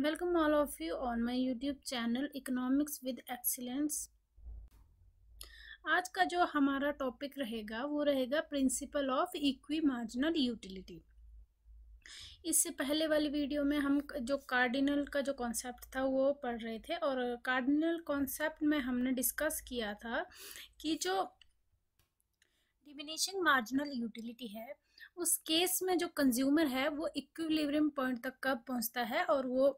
welcome all of you on my YouTube channel economics with excellence आज का जो हमारा टॉपिक रहेगा वो रहेगा principle of equi marginal utility इससे पहले वाली वीडियो में हम जो कार्डिनल का जो कॉन्सेप्ट था वो पढ़ रहे थे और कार्डिनल कॉन्सेप्ट में हमने डिस्कस किया था कि जो डिमिनिशिंग मार्जिनल यूटिलिटी है उस केस में जो कंज्यूमर है वो इक्विलिब्रियम पॉइंट तक कब पहुंचता है और वो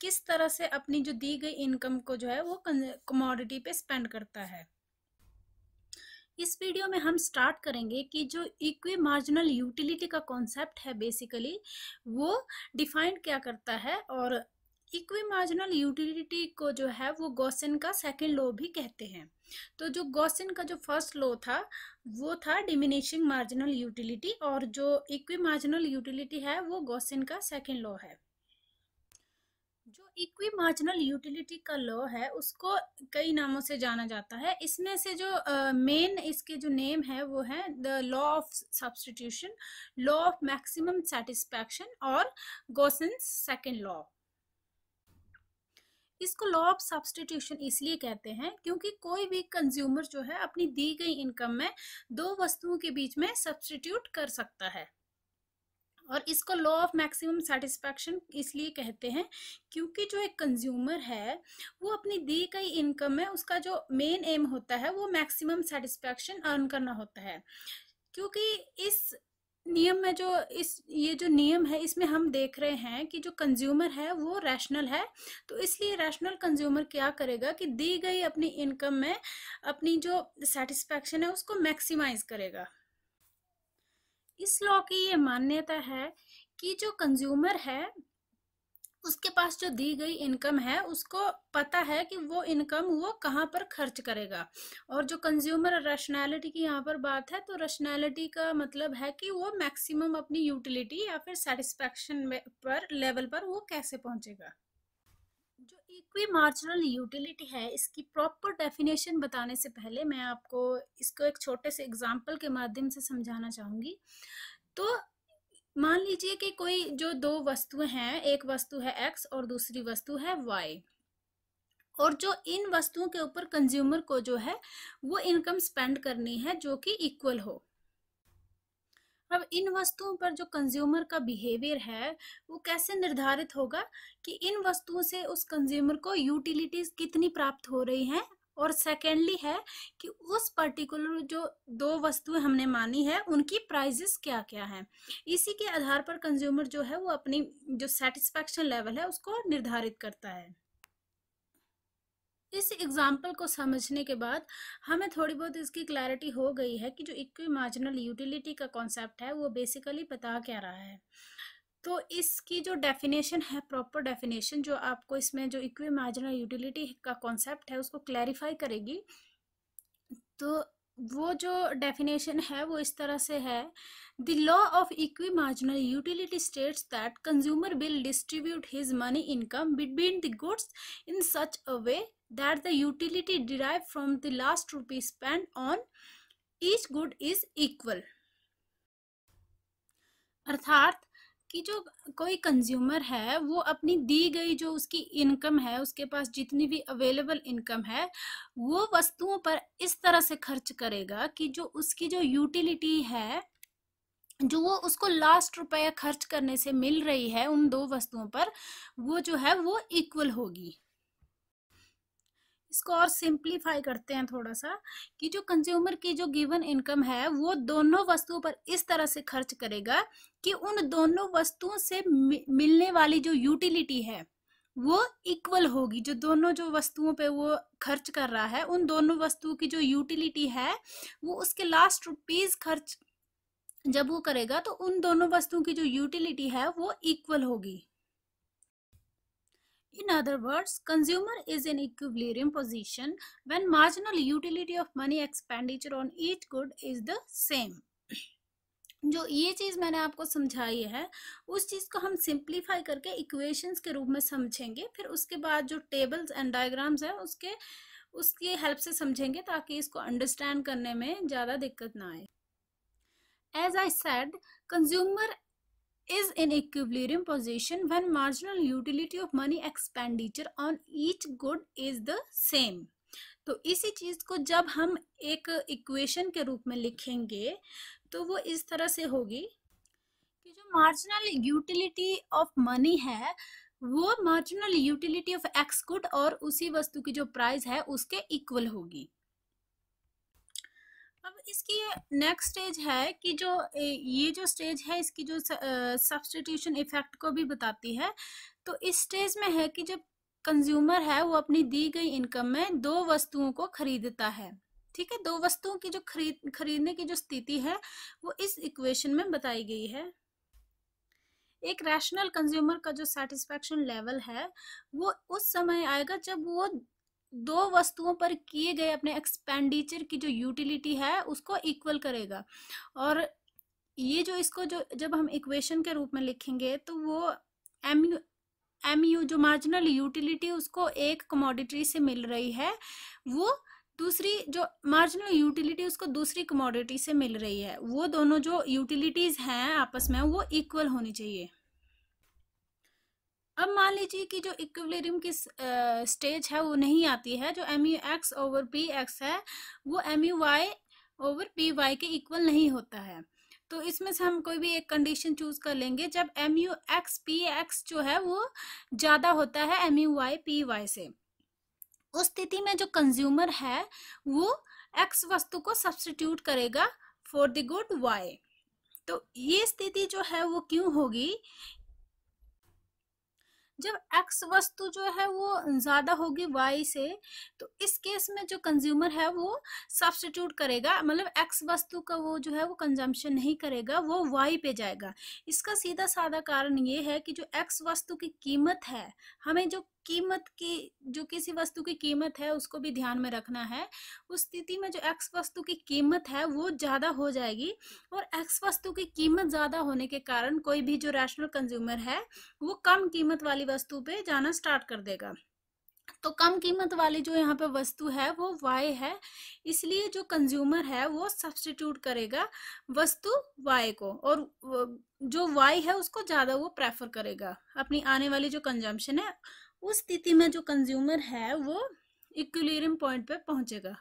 किस तरह से अपनी जो दी गई इनकम को जो है वो कमोडिटी पे स्पेंड करता है इस वीडियो में हम स्टार्ट करेंगे कि जो इक्वी मार्जिनल यूटिलिटी का कॉन्सेप्ट है बेसिकली वो डिफाइंड क्या करता है और इक्वी मार्जिनल यूटिलिटी को जो है वो गोसिन का सेकेंड लॉ भी कहते हैं तो जो गॉसिन का जो फर्स्ट लॉ था वो था डिमिनिशिंग मार्जिनल यूटिलिटी और जो इक्वी मार्जिनल यूटिलिटी है वो गॉसिन का सेकेंड लॉ है इक्वी मार्जिनल यूटिलिटी का लॉ है उसको कई नामों से जाना जाता है इसमें से जो मेन uh, इसके जो नेम है वो है the law of substitution law of maximum satisfaction और गोसन सेकेंड लॉ इसको लॉ ऑफ सब्सटीट्यूशन इसलिए कहते हैं क्योंकि कोई भी कंज्यूमर जो है अपनी दी गई इनकम में दो वस्तुओं के बीच में सब्सटीट्यूट कर सकता है और इसको लॉ ऑफ मैक्सिमम सेटिस्फैक्शन इसलिए कहते हैं क्योंकि जो एक कंज्यूमर है वो अपनी दी गई इनकम है उसका जो मेन एम होता है वो मैक्सिमम सेटिस्फैक्शन अर्न करना होता है क्योंकि इस नियम में जो इस ये जो नियम है इसमें हम देख रहे हैं कि जो कंज्यूमर है वो रैशनल है तो इसलिए रैशनल कंज्यूमर क्या करेगा कि दी गई अपनी इनकम में अपनी जो सेटिस्फैक्शन है उसको मैक्सिमाइज करेगा इस लॉ की ये मान्यता है कि जो कंज्यूमर है उसके पास जो दी गई इनकम है उसको पता है कि वो इनकम वो कहाँ पर खर्च करेगा और जो कंज्यूमर रेशनैलिटी की यहाँ पर बात है तो रेशनैलिटी का मतलब है कि वो मैक्सिमम अपनी यूटिलिटी या फिर सेटिस्फेक्शन पर लेवल पर वो कैसे पहुँचेगा इक्वी मार्जिनल यूटिलिटी है इसकी प्रॉपर डेफिनेशन बताने से पहले मैं आपको इसको एक छोटे से एग्जाम्पल के माध्यम से समझाना चाहूँगी तो मान लीजिए कि कोई जो दो वस्तुएं हैं एक वस्तु है एक्स और दूसरी वस्तु है वाई और जो इन वस्तुओं के ऊपर कंज्यूमर को जो है वो इनकम स्पेंड करनी है जो कि इक्वल हो अब इन वस्तुओं पर जो कंज्यूमर का बिहेवियर है वो कैसे निर्धारित होगा कि इन वस्तुओं से उस कंज्यूमर को यूटिलिटीज कितनी प्राप्त हो रही हैं और सेकेंडली है कि उस पर्टिकुलर जो दो वस्तुएं हमने मानी है उनकी प्राइजेस क्या क्या हैं इसी के आधार पर कंज्यूमर जो है वो अपनी जो सेटिस्फेक्शन लेवल है उसको निर्धारित करता है इस एग्जाम्पल को समझने के बाद हमें थोड़ी बहुत इसकी क्लैरिटी हो गई है कि जो इक्वी मार्जिनल यूटिलिटी का कॉन्सेप्ट है वो बेसिकली बता क्या रहा है तो इसकी जो डेफिनेशन है प्रॉपर डेफिनेशन जो आपको इसमें जो इक्वी मार्जिनल यूटिलिटी का कॉन्सेप्ट है उसको क्लैरिफाई करेगी तो वो जो डेफिनेशन है वो इस तरह से है the law of equi marginal utility states that consumer will distribute his money income between the goods in such a way that the utility derived from the last rupee spent on each good is equal अर्थात कि जो कोई consumer है वो अपनी दी गई जो उसकी इनकम है उसके पास जितनी भी अवेलेबल इनकम है वो वस्तुओं पर इस तरह से खर्च करेगा कि जो उसकी जो यूटिलिटी है जो वो उसको लास्ट रुपया खर्च करने से मिल रही है उन दो वस्तुओं पर वो जो है वो इक्वल होगी इसको और सिंप्लीफाई करते हैं थोड़ा सा कि जो कंज्यूमर की जो गिवन इनकम है वो दोनों वस्तुओं पर इस तरह से खर्च करेगा कि उन दोनों वस्तुओं से मिलने वाली जो यूटिलिटी है वो इक्वल होगी जो दोनों जो वस्तुओं पे वो खर्च कर रहा है उन दोनों वस्तुओं की जो यूटिलिटी है वो उसके लास्ट रुपीज खर्च जब वो करेगा तो उन दोनों वस्तुओं की जो यूटिलिटी है वो इक्वल होगी in other words consumer is in equilibrium position when marginal utility of money expenditure on each good is the same जो ये चीज़ मैंने आपको समझाई है उस चीज़ को हम सिंप्लीफाई करके इक्वेशंस के रूप में समझेंगे फिर उसके बाद जो टेबल्स एंड डायग्राम्स हैं उसके उसकी हेल्प से समझेंगे ताकि इसको अंडरस्टैंड करने में ज़्यादा दिक्कत ना आए as I said consumer is in equilibrium position when marginal utility of money expenditure on each good is the same तो इसी चीज़ को जब हम एक इक्वेशन के रूप में लिखेंगे तो वो इस तरह से होगी कि जो मार्जिनल यूटिलिटी ऑफ मनी है वो marginal utility of X good और उसी वस्तु की जो प्राइस है उसके इक्वल होगी अब इसकी नेक्स्ट स्टेज है कि जो ये जो स्टेज है इसकी जो सब्सटीट्यूशन इफेक्ट को भी बताती है तो इस स्टेज में है कि जब कंज्यूमर है वो अपनी दी गई इनकम में दो वस्तुओं को खरीदता है ठीक है दो वस्तुओं की जो खरीद खरीदने की जो स्थिति है वो इस इक्वेशन में बताई गई है एक रैशनल कंज्यूमर का जो सेटिस्फेक्शन लेवल है वो उस समय आएगा जब वो दो वस्तुओं पर किए गए अपने एक्सपेंडिचर की जो यूटिलिटी है उसको इक्वल करेगा और ये जो इसको जो जब हम इक्वेशन के रूप में लिखेंगे तो वो एम यू एम यू जो मार्जिनल यूटिलिटी उसको एक कमोडिटी से मिल रही है वो दूसरी जो मार्जिनल यूटिलिटी उसको दूसरी कमोडिटी से मिल रही है वो दोनों जो यूटिलिटीज़ हैं आपस में वो इक्वल होनी चाहिए अब मान लीजिए कि जो इक्वलेरियम की स्टेज है वो नहीं आती है जो M U X over P X है वो M U Y over P Y के इक्वल नहीं होता है तो इसमें से हम कोई भी एक कंडीशन चूज कर लेंगे जब M U X P X जो है वो ज़्यादा होता है M U Y P Y से उस स्थिति में जो कंज्यूमर है वो एक्स वस्तु को सब्सटीट्यूट करेगा फॉर द गुड वाई तो ये स्थिति जो है वो क्यों होगी जब एक्स वस्तु जो है वो ज़्यादा होगी वाई से तो इस केस में जो कंज्यूमर है वो सब्सटीट्यूट करेगा मतलब एक्स वस्तु का वो जो है वो कंजम्पशन नहीं करेगा वो वाई पे जाएगा इसका सीधा साधा कारण ये है कि जो एक्स वस्तु की कीमत है हमें जो कीमत की जो किसी वस्तु की कीमत है उसको भी ध्यान में रखना है उस स्थिति में जो एक्स वस्तु की कीमत है वो ज़्यादा हो जाएगी और एक्स वस्तु की कीमत ज़्यादा होने के कारण कोई भी जो रैशनल कंज्यूमर है वो कम कीमत वाली वस्तु पे जाना स्टार्ट कर देगा तो कम कीमत वाली जो यहाँ पे वस्तु है वो वाई है इसलिए जो कंज्यूमर है वो सब्सटीट्यूट करेगा वस्तु वाई को और जो वाई है उसको ज़्यादा वो प्रेफर करेगा अपनी आने वाली जो कंजम्पशन है उस स्थिति में जो कंज्यूमर है वो इक्विलियरियम पॉइंट पे पहुंचेगा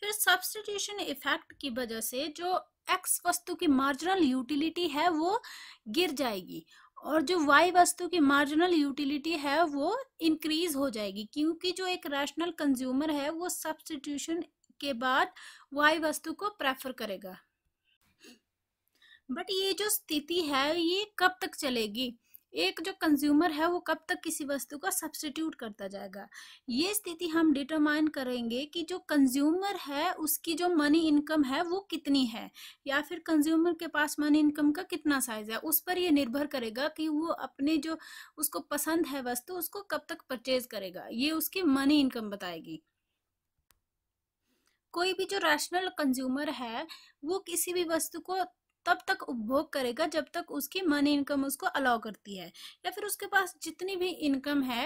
फिर सब्सटीट्यूशन इफेक्ट की वजह से जो एक्स वस्तु की मार्जिनल यूटिलिटी है वो गिर जाएगी और जो वाई वस्तु की मार्जिनल यूटिलिटी है वो इंक्रीज हो जाएगी क्योंकि जो एक रैशनल कंज्यूमर है वो सब्सटीट्यूशन के बाद वाई वस्तु को प्रेफर करेगा बट ये जो स्थिति है ये कब तक चलेगी एक जो कंज्यूमर है वो कब तक किसी वस्तु का सब्सटीट्यूट करता जाएगा ये स्थिति हम डिटरमाइन करेंगे कि जो कंज्यूमर है उसकी जो मनी इनकम है वो कितनी है या फिर कंज्यूमर के पास मनी इनकम का कितना साइज है उस पर ये निर्भर करेगा कि वो अपने जो उसको पसंद है वस्तु उसको कब तक परचेज करेगा ये उसकी मनी इनकम बताएगी कोई भी जो रैशनल कंज्यूमर है वो किसी भी वस्तु को तब तक उपभोग करेगा जब तक उसकी मनी इनकम उसको अलाउ करती है या फिर उसके पास जितनी भी इनकम है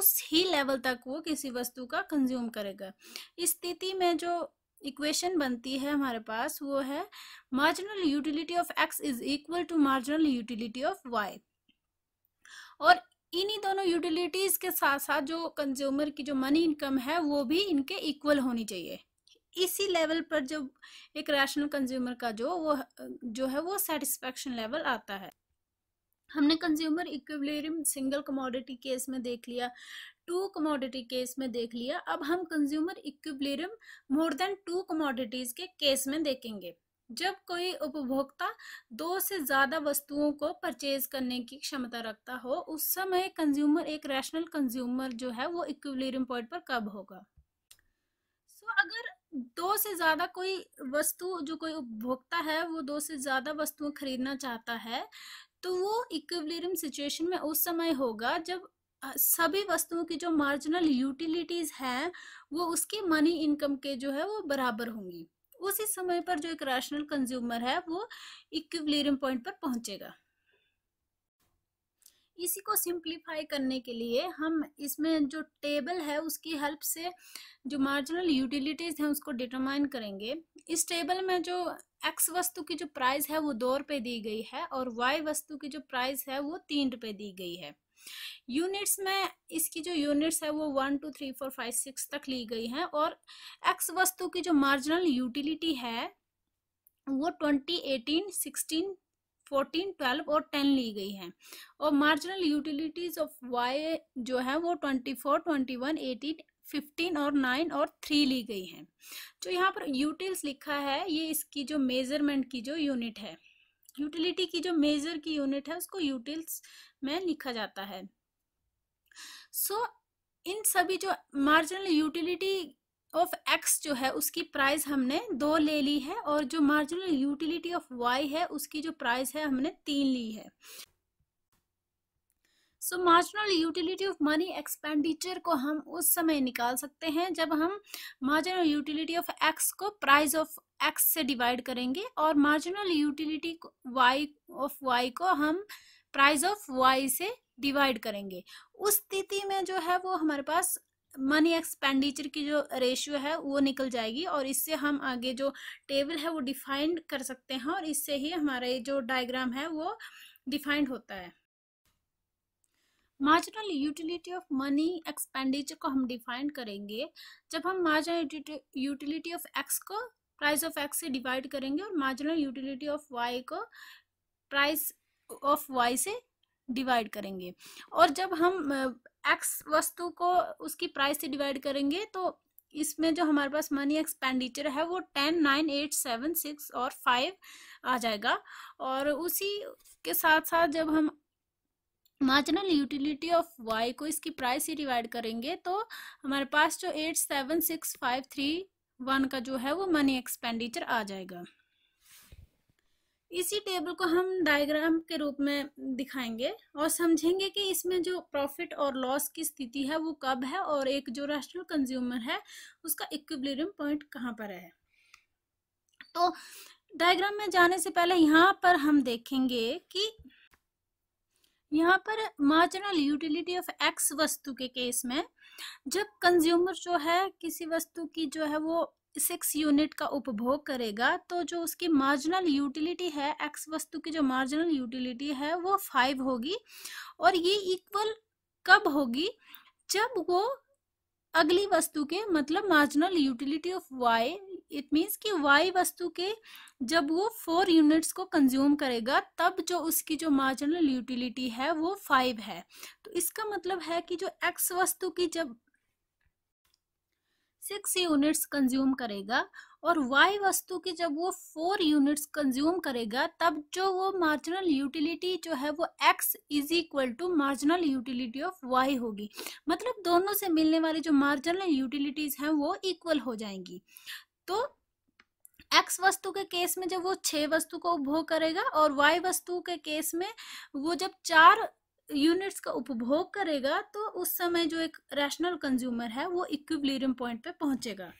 उस ही लेवल तक वो किसी वस्तु का कंज्यूम करेगा इस स्थिति में जो इक्वेशन बनती है हमारे पास वो है marginal utility of X is equal to marginal utility of Y और इन्हीं दोनों यूटिलिटीज के साथ साथ जो कंज्यूमर की जो मनी इनकम है वो भी इनके इक्वल होनी चाहिए इसी लेवल पर जो एक रैशनल कंज्यूमर का जो वो जो है वो सेटिस्फेक्शन लेवल आता है हमने consumer equilibrium single commodity case में देख लिया टू कमोडिटी केस में देख लिया अब हम consumer equilibrium more than two commodities के केस में देखेंगे जब कोई उपभोक्ता दो से ज्यादा वस्तुओं को परचेज करने की क्षमता रखता हो उस समय कंज्यूमर एक रैशनल कंज्यूमर जो है वो इक्विलिब्रियम पॉइंट पर कब होगा सो so, अगर दो से ज़्यादा कोई वस्तु जो कोई उपभोक्ता है वो दो से ज़्यादा वस्तुएं खरीदना चाहता है तो वो इक्विलिब्रियम सिचुएशन में उस समय होगा जब सभी वस्तुओं की जो मार्जिनल यूटिलिटीज़ हैं वो उसकी मनी इनकम के जो है वो बराबर होंगी उसी समय पर जो एक रैशनल कंज्यूमर है वो इक्विलिब्रियम पॉइंट पर पहुंचेगा इसी को सिंप्लीफाई करने के लिए हम इसमें जो टेबल है उसकी हेल्प से जो मार्जिनल यूटिलिटीज हैं उसको डिटरमाइन करेंगे इस टेबल में जो एक्स वस्तु की जो प्राइस है वो दो रुपये दी गई है और वाई वस्तु की जो प्राइस है वो तीन रुपये दी गई है यूनिट्स में इसकी जो यूनिट्स है वो one two three four five six तक ली गई हैं और एक्स वस्तु की जो मार्जिनल यूटिलिटी है वो twenty eighteen sixteen fourteen twelve और टेन ली गई है और मार्जिनल यूटिलिटीज ऑफ वाई जो है वो twenty four twenty one eighteen fifteen और नाइन और थ्री ली गई है जो यहाँ पर यूटिल्स लिखा है ये इसकी जो मेजरमेंट की जो यूनिट है यूटिलिटी की जो मेजर की यूनिट है उसको यूटिल्स में लिखा जाता है सो so, इन सभी जो मार्जिनल यूटिलिटी ऑफ एक्स जो है उसकी प्राइस हमने दो ले ली है और जो मार्जिनल यूटिलिटी ऑफ वाई है उसकी जो प्राइस है हमने तीन ली है so marginal utility of money expenditure को हम उस समय निकाल सकते हैं जब हम मार्जिनल यूटिलिटी ऑफ एक्स को प्राइस ऑफ एक्स से डिवाइड करेंगे और marginal utility Y of Y को हम प्राइस ऑफ वाई से डिवाइड करेंगे उस स्थिति में जो है वो हमारे पास मनी एक्सपेंडिचर की जो रेशियो है वो निकल जाएगी और इससे हम आगे जो टेबल है वो डिफाइंड कर सकते हैं और इससे ही हमारा जो डायग्राम है वो डिफाइंड होता है marginal utility of money expenditure को हम डिफाइन करेंगे जब हम मार्जिनल यूटिलिटी ऑफ एक्स को प्राइस ऑफ एक्स से डिवाइड करेंगे और मार्जिनल यूटिलिटी ऑफ वाई को प्राइस ऑफ वाई से डिवाइड करेंगे और जब हम एक्स वस्तु को उसकी प्राइस से डिवाइड करेंगे तो इसमें जो हमारे पास मनी एक्सपेंडिचर है वो ten nine eight seven six और फाइव आ जाएगा और उसी के साथ साथ जब हम मार्जिनल यूटिलिटी ऑफ वाई को इसकी प्राइस ही डिवाइड करेंगे तो हमारे पास जो eight seven six five three one का जो है वो मनी एक्सपेंडिचर आ जाएगा इसी टेबल को हम डायग्राम के रूप में दिखाएंगे और समझेंगे कि इसमें जो प्रॉफिट और लॉस की स्थिति है वो कब है और एक जो राष्ट्रीय कंज्यूमर है उसका इक्विबलियम पॉइंट कहाँ पर है तो डायग्राम में जाने से पहले यहाँ पर हम देखेंगे कि यहाँ पर मार्जिनल यूटिलिटी ऑफ एक्स वस्तु के केस में जब कंज्यूमर जो है किसी वस्तु की जो है वो सिक्स यूनिट का उपभोग करेगा तो जो उसकी मार्जिनल यूटिलिटी है एक्स वस्तु की जो मार्जिनल यूटिलिटी है वो फाइव होगी और ये इक्वल कब होगी जब वो अगली वस्तु के मतलब marginal utility of Y it means कि वाई वस्तु के जब वो फोर यूनिट्स को कंज्यूम करेगा तब जो उसकी जो मार्जिनल यूटिलिटी है वो फाइव है तो इसका मतलब है कि जो एक्स वस्तु की जब सिक्स यूनिट्स कंज्यूम करेगा और वाई वस्तु की जब वो फोर यूनिट्स कंज्यूम करेगा तब जो वो मार्जिनल यूटिलिटी जो है वो X is equal to marginal utility of Y होगी मतलब दोनों से मिलने वाली जो मार्जिनल यूटिलिटीज हैं वो इक्वल हो जाएंगी तो एक्स वस्तु के केस में जब वो छह वस्तु का उपभोग करेगा और वाई वस्तु के केस में वो जब चार यूनिट्स का उपभोग करेगा तो उस समय जो एक रैशनल कंज्यूमर है वो इक्विबलीरियम पॉइंट पे पहुंचेगा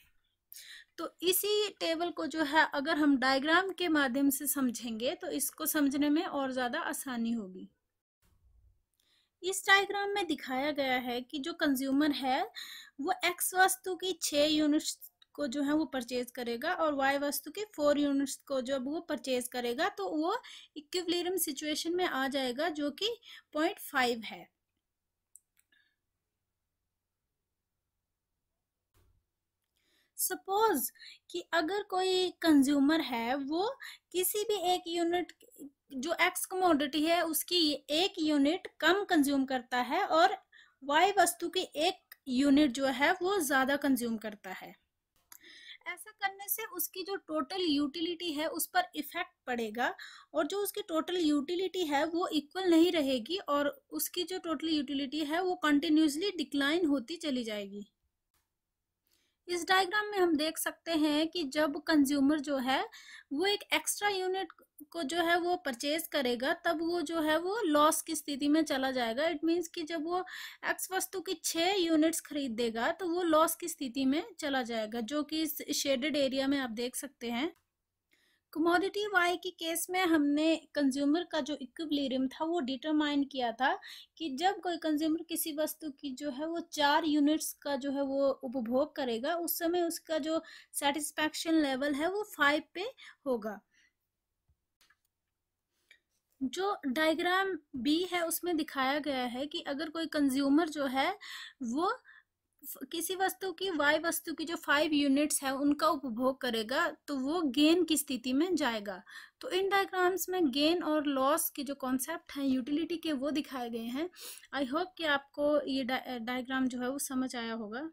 तो इसी टेबल को जो है अगर हम डायग्राम के माध्यम से समझेंगे तो इसको समझने में और ज़्यादा आसानी होगी इस डायग्राम में दिखाया गया है कि जो कंज्यूमर है वो एक्स वस्तु की छः यूनिट्स को जो है वो परचेज करेगा और वाई वस्तु के फोर यूनिट्स को जब वो परचेज करेगा तो वो इक्विवलेरियम सिचुएशन में आ जाएगा जो कि पॉइंट फाइव है सपोज कि अगर कोई कंज्यूमर है वो किसी भी एक यूनिट जो एक्स कमोडिटी है उसकी एक यूनिट कम कंज्यूम करता है और वाई वस्तु की एक यूनिट जो है वो ज़्यादा कंज्यूम करता है ऐसा करने से उसकी जो टोटल यूटिलिटी है उस पर इफेक्ट पड़ेगा और जो उसकी टोटल यूटिलिटी है वो इक्वल नहीं रहेगी और उसकी जो टोटल यूटिलिटी है वो कंटिन्यूसली डिक्लाइन होती चली जाएगी इस डायग्राम में हम देख सकते हैं कि जब कंज्यूमर जो है वो एक एक्स्ट्रा यूनिट को जो है वो परचेज करेगा तब वो जो है वो लॉस की स्थिति में चला जाएगा इट मीन्स कि जब वो एक्स वस्तु की छः यूनिट्स खरीद देगा तो वो लॉस की स्थिति में चला जाएगा जो कि इस शेडेड एरिया में आप देख सकते हैं कमोडिटी वाई के केस में हमने कंज्यूमर का जो इक्विबलेरियम था वो डिटरमाइन किया था कि जब कोई कंज्यूमर किसी वस्तु की जो है वो चार यूनिट्स का जो है वो उपभोग करेगा उस समय उसका जो सेटिस्फैक्शन लेवल है वो फाइव पे होगा जो डायग्राम बी है उसमें दिखाया गया है कि अगर कोई कंज्यूमर जो है वो किसी वस्तु की वाई वस्तु की जो फाइव यूनिट्स है उनका उपभोग करेगा तो वो गेन की स्थिति में जाएगा तो इन डायग्राम्स में गेन और लॉस के जो कॉन्सेप्ट हैं यूटिलिटी के वो दिखाए गए हैं आई होप कि आपको ये डायग्राम जो है वो समझ आया होगा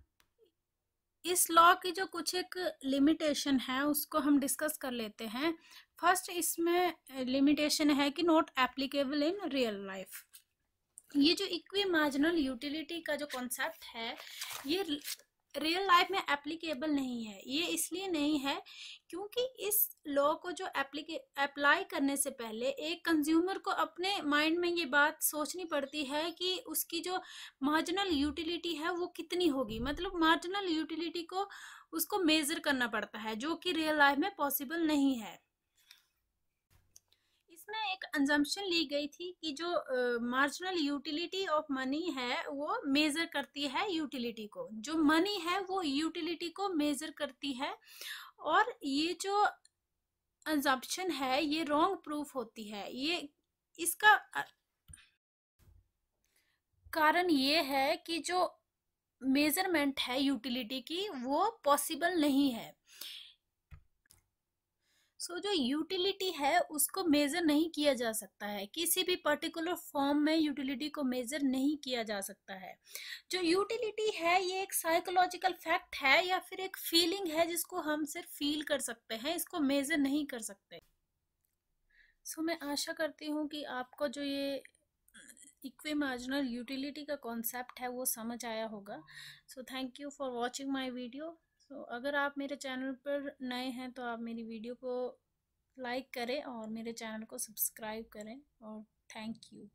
इस लॉ की जो कुछ एक लिमिटेशन है उसको हम डिस्कस कर लेते हैं फर्स्ट इसमें लिमिटेशन है कि not applicable in real life ये जो इक्वी मार्जिनल यूटिलिटी का जो कॉन्सेप्ट है ये रियल लाइफ में एप्लीकेबल नहीं है ये इसलिए नहीं है क्योंकि इस लॉ को जो एप्लीके अप्लाई करने से पहले एक कंज्यूमर को अपने माइंड में ये बात सोचनी पड़ती है कि उसकी जो मार्जिनल यूटिलिटी है वो कितनी होगी मतलब मार्जिनल यूटिलिटी को उसको मेज़र करना पड़ता है जो कि रियल लाइफ में पॉसिबल नहीं है इसमें एक अंजम्पन ली गई थी कि जो मार्जिनल यूटिलिटी ऑफ मनी है वो मेजर करती है यूटिलिटी को जो मनी है वो यूटिलिटी को मेजर करती है और ये जो अंजम्पन है ये रॉन्ग प्रूफ होती है ये इसका कारण ये है कि जो मेजरमेंट है यूटिलिटी की वो पॉसिबल नहीं है सो so, जो यूटिलिटी है उसको मेज़र नहीं किया जा सकता है किसी भी पर्टिकुलर फॉर्म में यूटिलिटी को मेज़र नहीं किया जा सकता है जो यूटिलिटी है ये एक साइकोलॉजिकल फैक्ट है या फिर एक फीलिंग है जिसको हम सिर्फ फील कर सकते हैं इसको मेज़र नहीं कर सकते सो so, मैं आशा करती हूँ कि आपको जो ये इक्वे मार्जिनल यूटिलिटी का कॉन्सेप्ट है वो समझ आया होगा so thank you for watching my video so तो so, अगर आप मेरे चैनल पर नए हैं तो आप मेरी वीडियो को लाइक करें और मेरे चैनल को सब्सक्राइब करें और थैंक यू